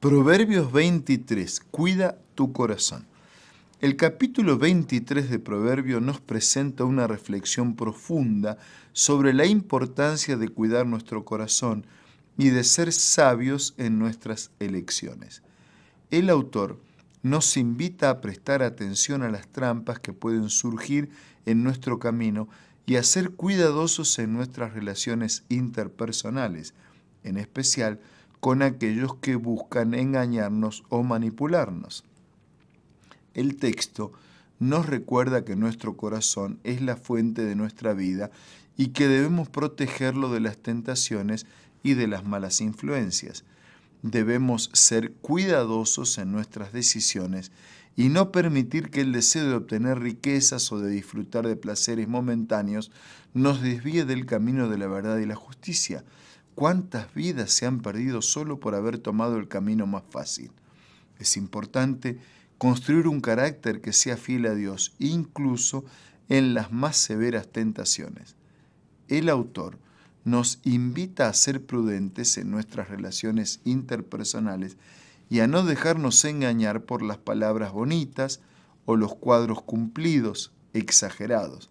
Proverbios 23, cuida tu corazón. El capítulo 23 de Proverbio nos presenta una reflexión profunda sobre la importancia de cuidar nuestro corazón y de ser sabios en nuestras elecciones. El autor nos invita a prestar atención a las trampas que pueden surgir en nuestro camino y a ser cuidadosos en nuestras relaciones interpersonales, en especial con aquellos que buscan engañarnos o manipularnos. El texto nos recuerda que nuestro corazón es la fuente de nuestra vida y que debemos protegerlo de las tentaciones y de las malas influencias. Debemos ser cuidadosos en nuestras decisiones y no permitir que el deseo de obtener riquezas o de disfrutar de placeres momentáneos nos desvíe del camino de la verdad y la justicia, ¿Cuántas vidas se han perdido solo por haber tomado el camino más fácil? Es importante construir un carácter que sea fiel a Dios, incluso en las más severas tentaciones. El autor nos invita a ser prudentes en nuestras relaciones interpersonales y a no dejarnos engañar por las palabras bonitas o los cuadros cumplidos, exagerados.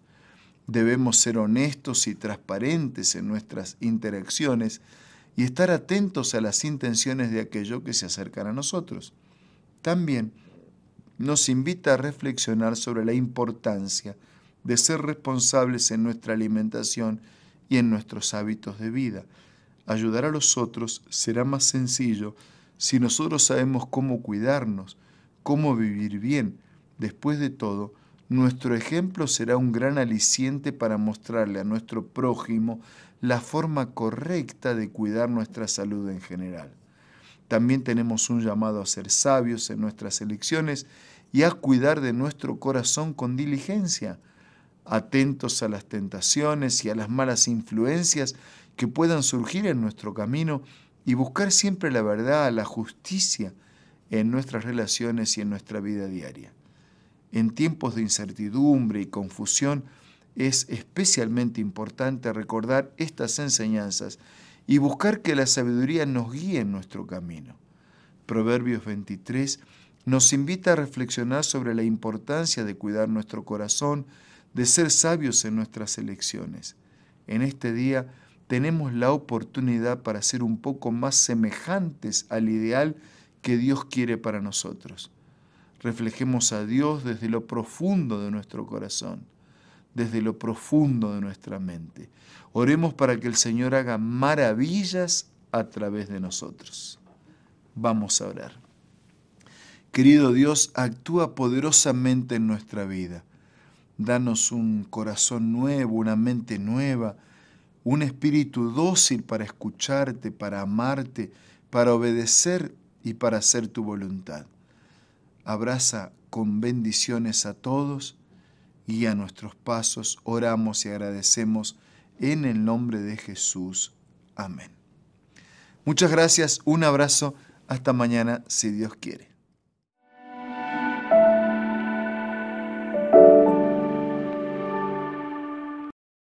Debemos ser honestos y transparentes en nuestras interacciones y estar atentos a las intenciones de aquello que se acercan a nosotros. También nos invita a reflexionar sobre la importancia de ser responsables en nuestra alimentación y en nuestros hábitos de vida. Ayudar a los otros será más sencillo si nosotros sabemos cómo cuidarnos, cómo vivir bien. Después de todo, nuestro ejemplo será un gran aliciente para mostrarle a nuestro prójimo la forma correcta de cuidar nuestra salud en general. También tenemos un llamado a ser sabios en nuestras elecciones y a cuidar de nuestro corazón con diligencia, atentos a las tentaciones y a las malas influencias que puedan surgir en nuestro camino y buscar siempre la verdad, la justicia en nuestras relaciones y en nuestra vida diaria. En tiempos de incertidumbre y confusión es especialmente importante recordar estas enseñanzas y buscar que la sabiduría nos guíe en nuestro camino. Proverbios 23 nos invita a reflexionar sobre la importancia de cuidar nuestro corazón, de ser sabios en nuestras elecciones. En este día tenemos la oportunidad para ser un poco más semejantes al ideal que Dios quiere para nosotros reflejemos a Dios desde lo profundo de nuestro corazón, desde lo profundo de nuestra mente. Oremos para que el Señor haga maravillas a través de nosotros. Vamos a orar. Querido Dios, actúa poderosamente en nuestra vida. Danos un corazón nuevo, una mente nueva, un espíritu dócil para escucharte, para amarte, para obedecer y para hacer tu voluntad abraza con bendiciones a todos, y a nuestros pasos, oramos y agradecemos en el nombre de Jesús. Amén. Muchas gracias, un abrazo, hasta mañana si Dios quiere.